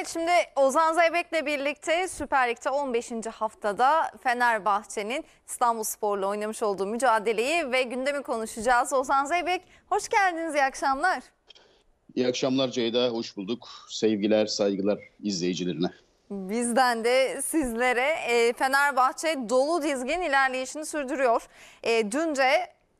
Evet şimdi Ozan Zeybek'le birlikte Süper Lig'de 15. haftada Fenerbahçe'nin İstanbul Spor'la oynamış olduğu mücadeleyi ve gündemi konuşacağız. Ozan Zeybek hoş geldiniz, iyi akşamlar. İyi akşamlar Ceyda, hoş bulduk. Sevgiler, saygılar izleyicilerine. Bizden de sizlere e, Fenerbahçe dolu dizgin ilerleyişini sürdürüyor. E, Dünce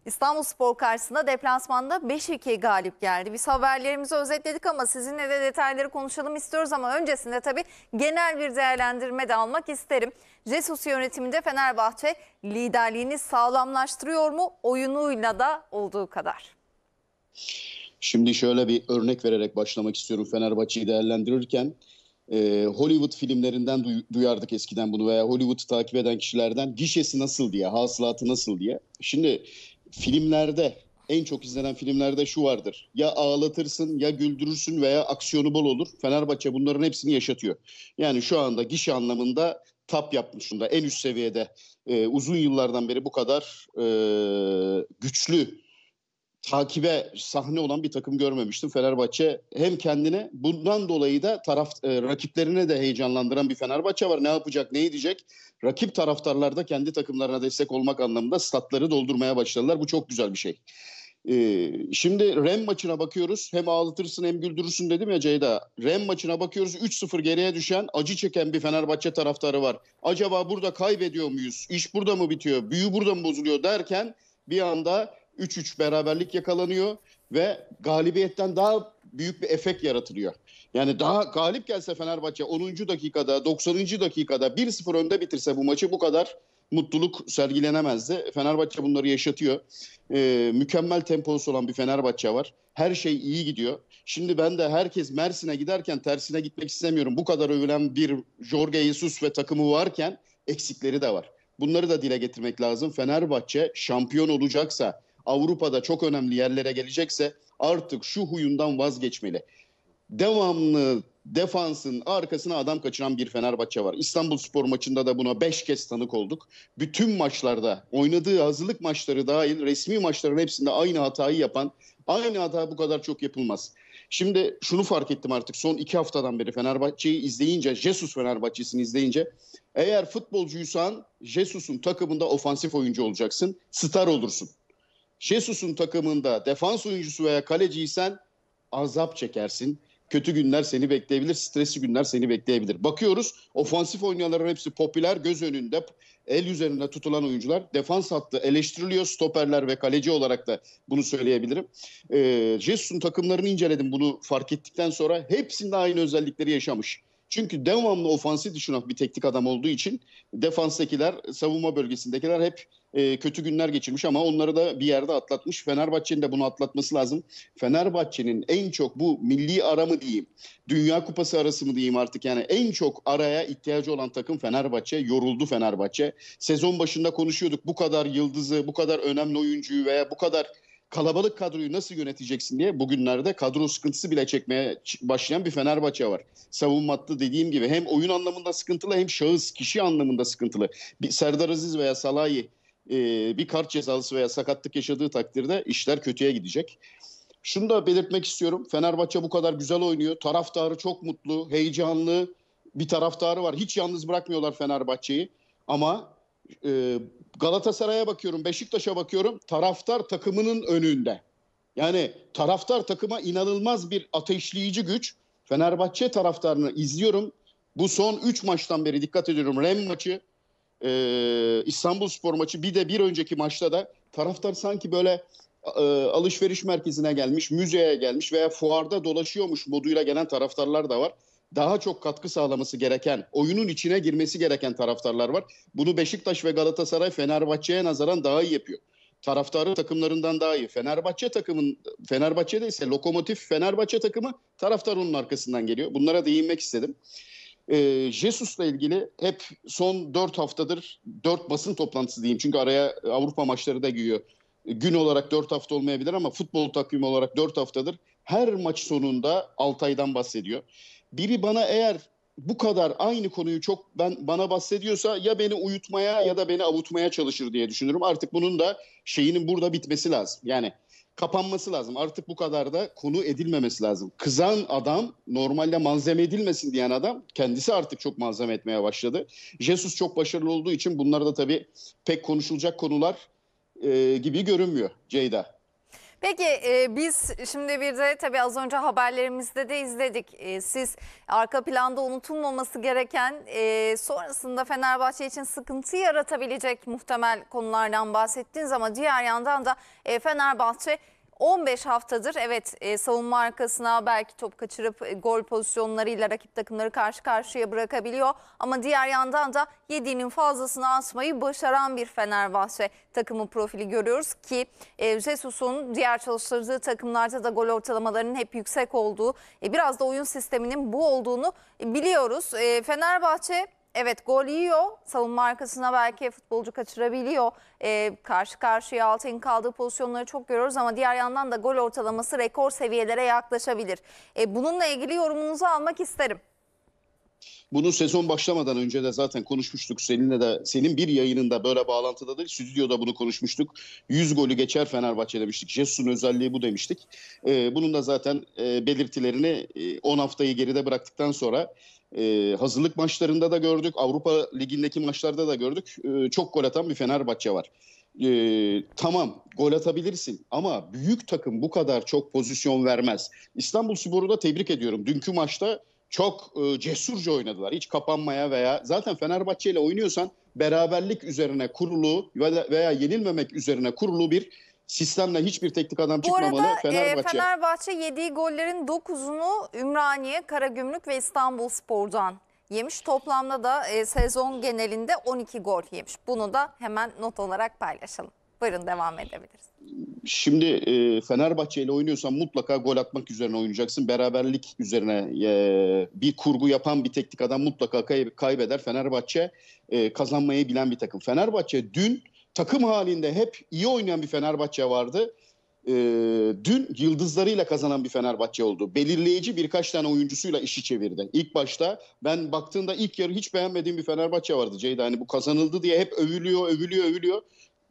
İstanbul Spor karşısında deplasmanda 5-2 galip geldi. Biz haberlerimizi özetledik ama sizinle de detayları konuşalım istiyoruz ama öncesinde tabii genel bir değerlendirme de almak isterim. Jesus yönetiminde Fenerbahçe liderliğini sağlamlaştırıyor mu oyunuyla da olduğu kadar? Şimdi şöyle bir örnek vererek başlamak istiyorum Fenerbahçe'yi değerlendirirken. Ee, Hollywood filmlerinden duyardık eskiden bunu veya Hollywood takip eden kişilerden gişesi nasıl diye, hasılatı nasıl diye. Şimdi filmlerde en çok izlenen filmlerde şu vardır. Ya ağlatırsın ya güldürürsün veya aksiyonu bol olur. Fenerbahçe bunların hepsini yaşatıyor. Yani şu anda gişe anlamında tap yapmış bunda en üst seviyede. E, uzun yıllardan beri bu kadar e, güçlü takibe sahne olan bir takım görmemiştim. Fenerbahçe hem kendine bundan dolayı da taraf e, rakiplerine de heyecanlandıran bir Fenerbahçe var. Ne yapacak, ne edecek? Rakip taraftarlar da kendi takımlarına destek olmak anlamında statları doldurmaya başladılar. Bu çok güzel bir şey. Ee, şimdi Rem maçına bakıyoruz. Hem ağlatırsın hem güldürürsün dedim ya Ceyda. Rem maçına bakıyoruz. 3-0 geriye düşen, acı çeken bir Fenerbahçe taraftarı var. Acaba burada kaybediyor muyuz? İş burada mı bitiyor? Büyü burada mı bozuluyor derken bir anda 3-3 beraberlik yakalanıyor ve galibiyetten daha büyük bir efek yaratılıyor. Yani daha galip gelse Fenerbahçe 10. dakikada, 90. dakikada 1-0 önde bitirse bu maçı bu kadar mutluluk sergilenemezdi. Fenerbahçe bunları yaşatıyor. Ee, mükemmel temposu olan bir Fenerbahçe var. Her şey iyi gidiyor. Şimdi ben de herkes Mersin'e giderken tersine gitmek istemiyorum. Bu kadar övülen bir Jorge Jesus ve takımı varken eksikleri de var. Bunları da dile getirmek lazım. Fenerbahçe şampiyon olacaksa Avrupa'da çok önemli yerlere gelecekse artık şu huyundan vazgeçmeli. Devamlı defansın arkasına adam kaçıran bir Fenerbahçe var. İstanbul Spor maçında da buna 5 kez tanık olduk. Bütün maçlarda oynadığı hazırlık maçları dahil resmi maçların hepsinde aynı hatayı yapan, aynı hata bu kadar çok yapılmaz. Şimdi şunu fark ettim artık son iki haftadan beri Fenerbahçe'yi izleyince, Jesus Fenerbahçe'sini izleyince eğer futbolcuysan Jesus'un takımında ofansif oyuncu olacaksın, star olursun. Şesus'un takımında defans oyuncusu veya kaleciysen azap çekersin. Kötü günler seni bekleyebilir, stresli günler seni bekleyebilir. Bakıyoruz ofansif oynayanların hepsi popüler, göz önünde el üzerinde tutulan oyuncular. Defans hattı eleştiriliyor stoperler ve kaleci olarak da bunu söyleyebilirim. Ee, Jesus'un takımlarını inceledim bunu fark ettikten sonra hepsinde aynı özellikleri yaşamış. Çünkü devamlı ofansif düşünen bir teknik adam olduğu için defanstakiler, savunma bölgesindekiler hep e, kötü günler geçirmiş ama onları da bir yerde atlatmış. Fenerbahçe'nin de bunu atlatması lazım. Fenerbahçe'nin en çok bu milli ara mı diyeyim, Dünya Kupası arası mı diyeyim artık yani en çok araya ihtiyacı olan takım Fenerbahçe. Yoruldu Fenerbahçe. Sezon başında konuşuyorduk bu kadar yıldızı, bu kadar önemli oyuncuyu veya bu kadar kalabalık kadroyu nasıl yöneteceksin diye bugünlerde kadro sıkıntısı bile çekmeye başlayan bir Fenerbahçe var. Savunma hattı dediğim gibi hem oyun anlamında sıkıntılı hem şahıs kişi anlamında sıkıntılı. Bir Serdar Aziz veya Salahi e, bir kart cezası veya sakatlık yaşadığı takdirde işler kötüye gidecek. Şunu da belirtmek istiyorum. Fenerbahçe bu kadar güzel oynuyor. Taraftarı çok mutlu, heyecanlı bir taraftarı var. Hiç yalnız bırakmıyorlar Fenerbahçe'yi. Ama e, Galatasaray'a bakıyorum, Beşiktaş'a bakıyorum. Taraftar takımının önünde. Yani taraftar takıma inanılmaz bir ateşleyici güç. Fenerbahçe taraftarını izliyorum. Bu son 3 maçtan beri dikkat ediyorum. Rem maçı, e, İstanbul Spor maçı bir de bir önceki maçta da taraftar sanki böyle e, alışveriş merkezine gelmiş, müzeye gelmiş veya fuarda dolaşıyormuş moduyla gelen taraftarlar da var daha çok katkı sağlaması gereken, oyunun içine girmesi gereken taraftarlar var. Bunu Beşiktaş ve Galatasaray Fenerbahçe'ye nazaran daha iyi yapıyor. Taraftarı takımlarından daha iyi. Fenerbahçe takımın Fenerbahçe'de ise Lokomotif Fenerbahçe takımı taraftar onun arkasından geliyor. Bunlara değinmek istedim. E, Jesus'la ilgili hep son 4 haftadır 4 basın toplantısı diyeyim. Çünkü araya Avrupa maçları da giriyor. Gün olarak 4 hafta olmayabilir ama futbol takvimi olarak 4 haftadır her maç sonunda Altay'dan bahsediyor biri bana eğer bu kadar aynı konuyu çok ben bana bahsediyorsa ya beni uyutmaya ya da beni avutmaya çalışır diye düşünürüm. Artık bunun da şeyinin burada bitmesi lazım. Yani kapanması lazım. Artık bu kadar da konu edilmemesi lazım. Kızan adam normalde malzeme edilmesin diyen adam kendisi artık çok malzeme etmeye başladı. Jesus çok başarılı olduğu için bunlar da tabii pek konuşulacak konular e, gibi görünmüyor Ceyda. Peki e, biz şimdi bir de tabii az önce haberlerimizde de izledik. E, siz arka planda unutulmaması gereken e, sonrasında Fenerbahçe için sıkıntı yaratabilecek muhtemel konulardan bahsettiniz ama diğer yandan da e, Fenerbahçe 15 haftadır evet e, savunma arkasına belki top kaçırıp e, gol pozisyonlarıyla rakip takımları karşı karşıya bırakabiliyor. Ama diğer yandan da yediğinin fazlasını asmayı başaran bir Fenerbahçe takımı profili görüyoruz ki e, Jesus'un diğer çalıştırdığı takımlarda da gol ortalamalarının hep yüksek olduğu e, biraz da oyun sisteminin bu olduğunu biliyoruz. E, Fenerbahçe Evet gol yiyor. Savunma arkasına belki futbolcu kaçırabiliyor. Ee, karşı karşıya Altay'ın kaldığı pozisyonları çok görüyoruz ama diğer yandan da gol ortalaması rekor seviyelere yaklaşabilir. Ee, bununla ilgili yorumunuzu almak isterim. Bunu sezon başlamadan önce de zaten konuşmuştuk. Seninle de senin bir yayınında böyle bağlantıda da stüdyoda bunu konuşmuştuk. 100 golü geçer Fenerbahçe demiştik. Jesus'un özelliği bu demiştik. Ee, bunun da zaten e, belirtilerini e, 10 haftayı geride bıraktıktan sonra e, hazırlık maçlarında da gördük, Avrupa Ligi'ndeki maçlarda da gördük. E, çok gol atan bir Fenerbahçe var. E, tamam gol atabilirsin ama büyük takım bu kadar çok pozisyon vermez. İstanbul Spor'u da tebrik ediyorum. Dünkü maçta çok e, cesurca oynadılar. Hiç kapanmaya veya zaten Fenerbahçe ile oynuyorsan beraberlik üzerine kurulu veya yenilmemek üzerine kurulu bir sistemle hiçbir teknik adam çıkmamalı Bu arada, e, Fenerbahçe. E, Fenerbahçe yediği gollerin 9'unu Ümraniye, Karagümrük ve İstanbul Spor'dan yemiş. Toplamda da e, sezon genelinde 12 gol yemiş. Bunu da hemen not olarak paylaşalım. Buyurun devam edebiliriz. Şimdi e, Fenerbahçe ile oynuyorsan mutlaka gol atmak üzerine oynayacaksın. Beraberlik üzerine e, bir kurgu yapan bir teknik adam mutlaka kay kaybeder. Fenerbahçe e, kazanmayı bilen bir takım. Fenerbahçe dün takım halinde hep iyi oynayan bir Fenerbahçe vardı. E, dün yıldızlarıyla kazanan bir Fenerbahçe oldu. Belirleyici birkaç tane oyuncusuyla işi çevirdi. İlk başta ben baktığımda ilk yarı hiç beğenmediğim bir Fenerbahçe vardı Ceyda. Hani bu kazanıldı diye hep övülüyor, övülüyor, övülüyor.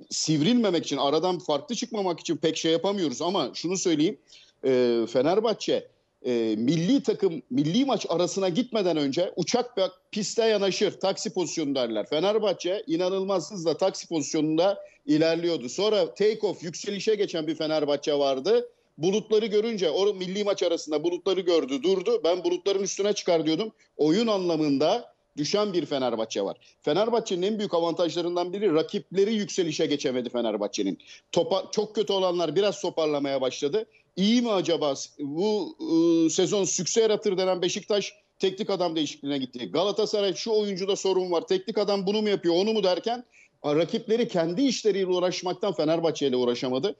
Sivrilmemek için, aradan farklı çıkmamak için pek şey yapamıyoruz. Ama şunu söyleyeyim. E, Fenerbahçe e, milli takım milli maç arasına gitmeden önce uçak piste yanaşır taksi pozisyonu derler. Fenerbahçe inanılmaz hızla taksi pozisyonunda ilerliyordu. Sonra take off yükselişe geçen bir Fenerbahçe vardı. Bulutları görünce o milli maç arasında bulutları gördü durdu. Ben bulutların üstüne çıkar diyordum. Oyun anlamında düşen bir Fenerbahçe var. Fenerbahçe'nin en büyük avantajlarından biri rakipleri yükselişe geçemedi Fenerbahçe'nin. Topa, çok kötü olanlar biraz toparlamaya başladı iyi mi acaba? Bu e, sezon sükse yaratır denen Beşiktaş teknik adam değişikliğine gitti. Galatasaray şu oyuncuda sorun var. Teknik adam bunu mu yapıyor onu mu derken rakipleri kendi işleriyle uğraşmaktan Fenerbahçe ile uğraşamadı.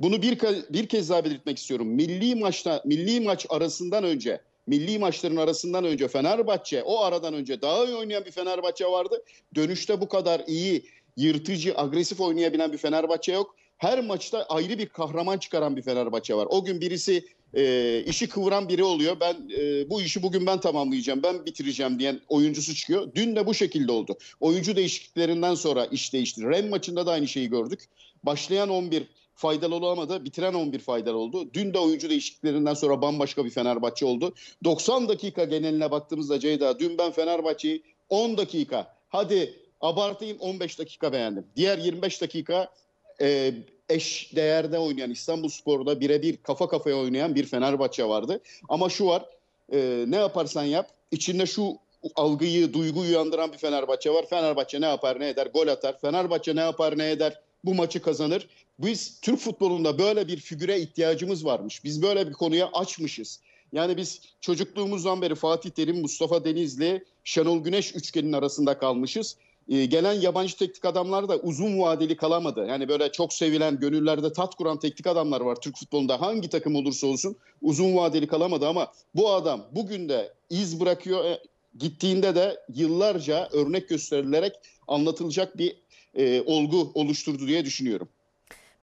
Bunu bir, bir kez daha belirtmek istiyorum. Milli maçta milli maç arasından önce milli maçların arasından önce Fenerbahçe o aradan önce daha iyi oynayan bir Fenerbahçe vardı. Dönüşte bu kadar iyi, yırtıcı, agresif oynayabilen bir Fenerbahçe yok her maçta ayrı bir kahraman çıkaran bir Fenerbahçe var. O gün birisi e, işi kıvıran biri oluyor. Ben e, bu işi bugün ben tamamlayacağım, ben bitireceğim diyen oyuncusu çıkıyor. Dün de bu şekilde oldu. Oyuncu değişikliklerinden sonra iş değişti. Ren maçında da aynı şeyi gördük. Başlayan 11 faydalı olamadı. Bitiren 11 faydalı oldu. Dün de oyuncu değişikliklerinden sonra bambaşka bir Fenerbahçe oldu. 90 dakika geneline baktığımızda Ceyda dün ben Fenerbahçe'yi 10 dakika hadi abartayım 15 dakika beğendim. Diğer 25 dakika e, eş değerde oynayan İstanbul Spor'da birebir kafa kafaya oynayan bir Fenerbahçe vardı. Ama şu var e, ne yaparsan yap içinde şu algıyı, duyguyu uyandıran bir Fenerbahçe var. Fenerbahçe ne yapar ne eder gol atar. Fenerbahçe ne yapar ne eder bu maçı kazanır. Biz Türk futbolunda böyle bir figüre ihtiyacımız varmış. Biz böyle bir konuya açmışız. Yani biz çocukluğumuzdan beri Fatih Terim, Mustafa Denizli, Şenol Güneş üçgenin arasında kalmışız. Ee, gelen yabancı teknik adamlar da uzun vadeli kalamadı. Yani böyle çok sevilen, gönüllerde tat kuran teknik adamlar var Türk futbolunda. Hangi takım olursa olsun uzun vadeli kalamadı ama bu adam bugün de iz bırakıyor. E, gittiğinde de yıllarca örnek gösterilerek anlatılacak bir e, olgu oluşturdu diye düşünüyorum.